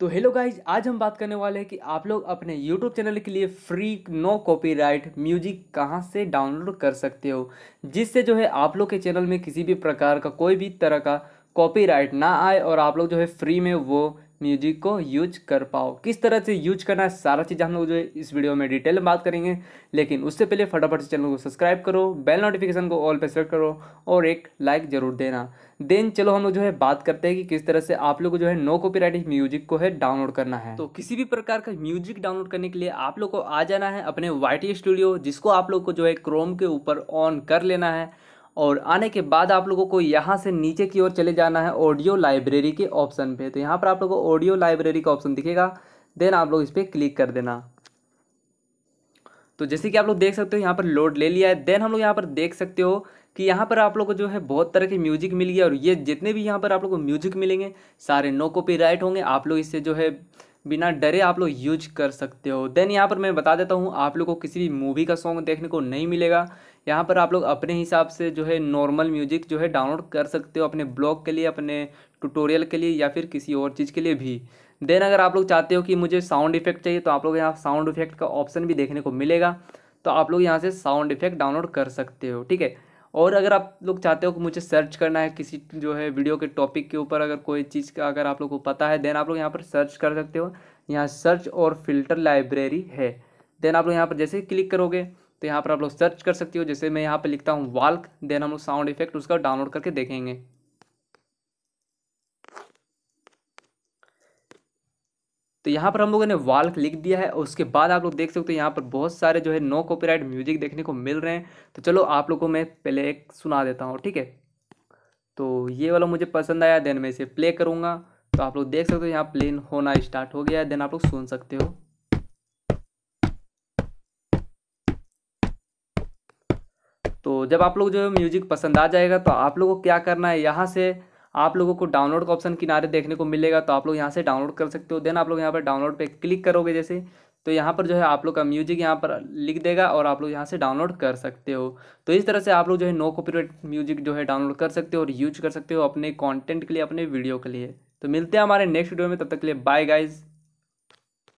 तो hello guys आज हम बात करने वाले हैं कि आप लोग अपने यूट्यूब चैनल के लिए फ्री नो कॉपीराइट म्यूजिक कहाँ से डाउनलोड कर सकते हो जिससे जो है आप लोग के चैनल में किसी भी प्रकार का कोई भी तरह का कॉपीराइट ना आए और आप लोग जो है फ्री में वो म्यूजिक को यूज कर पाओ किस तरह से यूज करना है सारा चीज़ हम लोग जो है इस वीडियो में डिटेल में बात करेंगे लेकिन उससे पहले फटाफट से चैनल को सब्सक्राइब करो बेल नोटिफिकेशन को ऑल पे सेलेक्ट करो और एक लाइक ज़रूर देना देन चलो हम लोग जो है बात करते हैं कि किस तरह से आप लोग को जो है नो कॉपीराइट म्यूजिक को है डाउनलोड करना है तो किसी भी प्रकार का म्यूजिक डाउनलोड करने के लिए आप लोग को आ जाना है अपने वाई स्टूडियो जिसको आप लोग को जो है क्रोम के ऊपर ऑन कर लेना है और आने के बाद आप लोगों को यहाँ से नीचे की ओर चले जाना है ऑडियो लाइब्रेरी के ऑप्शन पे तो यहाँ पर आप लोगों को ऑडियो लाइब्रेरी का ऑप्शन दिखेगा देन आप लोग इस पर क्लिक कर देना तो जैसे कि आप लोग देख सकते हो यहाँ पर लोड ले लिया है देन हम लोग यहाँ पर देख सकते हो कि यहाँ पर आप लोग को जो है बहुत तरह के म्यूजिक मिल गया और ये जितने भी यहाँ पर आप लोग को म्यूजिक मिलेंगे सारे नो कॉपी होंगे आप लोग इससे जो है बिना डरे आप लोग यूज कर सकते हो देन यहाँ पर मैं बता देता हूँ आप लोग को किसी भी मूवी का सॉन्ग देखने को नहीं मिलेगा यहाँ पर आप लोग अपने हिसाब से जो है नॉर्मल म्यूजिक जो है डाउनलोड कर सकते हो अपने ब्लॉग के लिए अपने ट्यूटोरियल के लिए या फिर किसी और चीज़ के लिए भी देन अगर आप लोग चाहते हो कि मुझे साउंड इफेक्ट चाहिए तो आप लोग यहाँ साउंड इफेक्ट का ऑप्शन भी देखने को मिलेगा तो आप लोग यहाँ से साउंड इफेक्ट डाउनलोड कर सकते हो ठीक है और अगर आप लोग चाहते हो कि मुझे सर्च करना है किसी जो है वीडियो के टॉपिक के ऊपर अगर कोई चीज़ का अगर आप लोग को पता है देन आप लोग यहाँ पर सर्च कर सकते हो यहाँ सर्च और फिल्टर लाइब्रेरी है देन आप लोग यहाँ पर जैसे क्लिक करोगे तो यहाँ पर आप लोग सर्च कर सकती हो जैसे मैं यहाँ पर लिखता हूँ वाल्क देन हम लोग साउंड इफेक्ट उसका डाउनलोड करके देखेंगे तो यहाँ पर हम लोगों ने वाल्क लिख दिया है और उसके बाद आप लोग देख सकते हो तो यहाँ पर बहुत सारे जो है नो कॉपीराइट म्यूजिक देखने को मिल रहे हैं तो चलो आप लोग को मैं पहले एक सुना देता हूँ ठीक है तो ये वाला मुझे पसंद आया देन मैं इसे प्ले करूँगा तो आप लोग देख सकते हो यहाँ प्लेन होना स्टार्ट हो गया है देन आप लोग सुन सकते हो तो जब आप लोग जो है म्यूजिक पसंद आ जाएगा तो आप लोगों को क्या करना है यहाँ से आप लोगों को डाउनलोड का ऑप्शन किनारे देखने को मिलेगा तो आप लोग यहाँ से डाउनलोड कर सकते हो देन आप लोग यहाँ पर डाउनलोड पे क्लिक करोगे जैसे तो यहाँ पर जो है आप लोग का म्यूजिक यहाँ पर लिख देगा और आप लोग यहाँ से डाउनलोड कर सकते हो तो इस तरह से आप लोग जो है नो कॉपीराइट म्यूजिक जो है डाउनलोड कर सकते हो और यूज कर सकते हो अपने कॉन्टेंट के लिए अपने वीडियो के लिए तो मिलते हैं हमारे नेक्स्ट वीडियो में तब तक के लिए बाय गाइज़